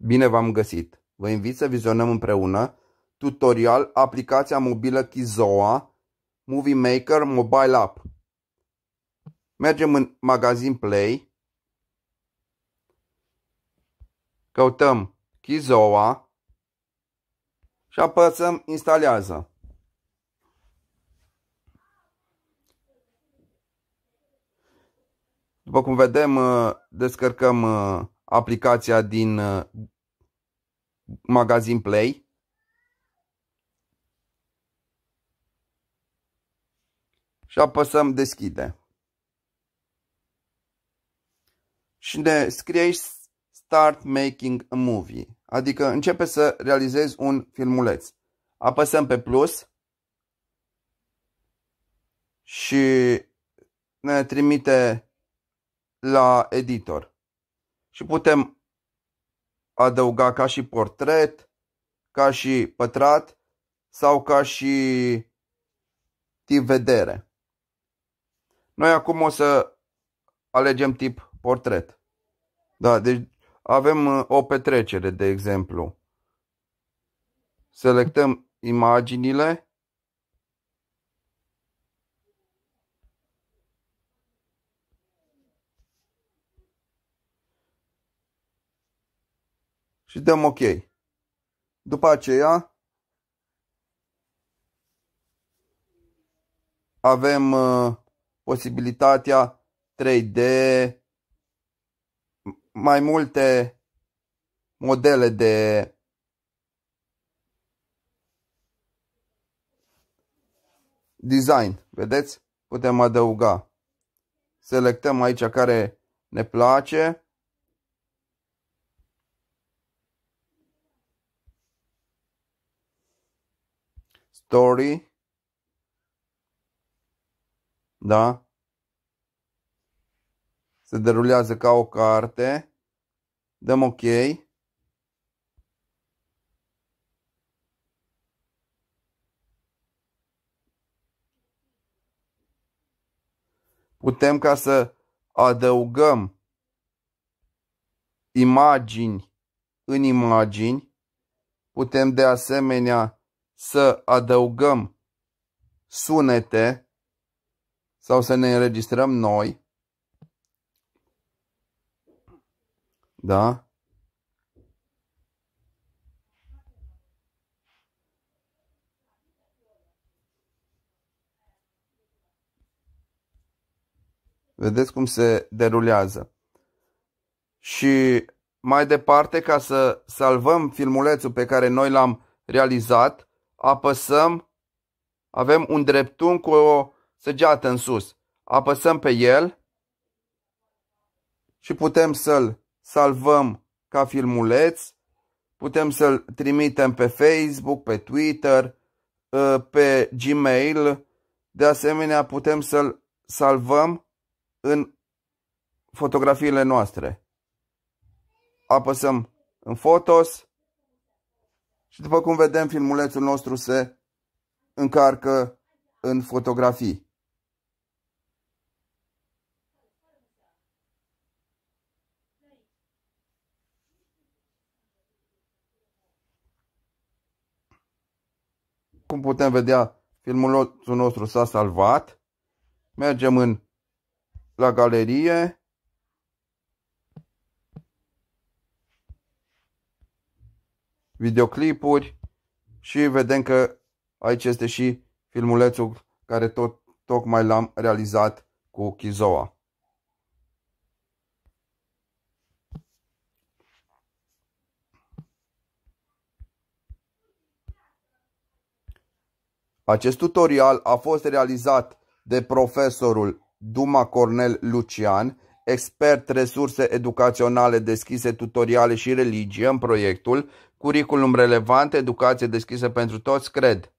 Bine v-am găsit! Vă invit să vizionăm împreună tutorial aplicația mobilă Kizoa Movie Maker Mobile App. Mergem în magazin Play. Căutăm Kizoa și apăsăm instalează. După cum vedem, uh, descărcăm uh, aplicația din uh, magazin Play. Și apăsăm deschide. Și ne scrie aici Start Making a Movie, adică începe să realizezi un filmuleț. Apăsăm pe plus și ne trimite la editor și putem adăuga ca și portret, ca și pătrat sau ca și tip vedere. Noi acum o să alegem tip portret. Da, deci avem uh, o petrecere, de exemplu. Selectăm imaginile și dăm OK. După aceea avem uh, posibilitatea 3D, mai multe modele de design, vedeți? Putem adăuga. Selectăm aici care ne place. story, da? Se derulează ca o carte. Dăm OK. Putem ca să adăugăm imagini în imagini. Putem de asemenea să adăugăm sunete sau să ne înregistrăm noi. Da? Vedeți cum se derulează. Și mai departe, ca să salvăm filmulețul pe care noi l-am realizat, apăsăm, avem un dreptun cu o săgeată în sus. Apăsăm pe el și putem să-l salvăm ca filmuleț, putem să-l trimitem pe Facebook, pe Twitter, ă, pe Gmail. De asemenea, putem să-l salvăm în fotografiile noastre. Apăsăm în Fotos și după cum vedem, filmulețul nostru se încarcă în fotografii. Cum putem vedea, filmulețul nostru s-a salvat. Mergem în la galerie. videoclipuri și vedem că aici este și filmulețul care tot, tocmai l-am realizat cu Kizoa. Acest tutorial a fost realizat de profesorul Duma Cornel Lucian, expert, resurse educaționale deschise, tutoriale și religie în proiectul Curriculum relevant, educație deschisă pentru toți, cred.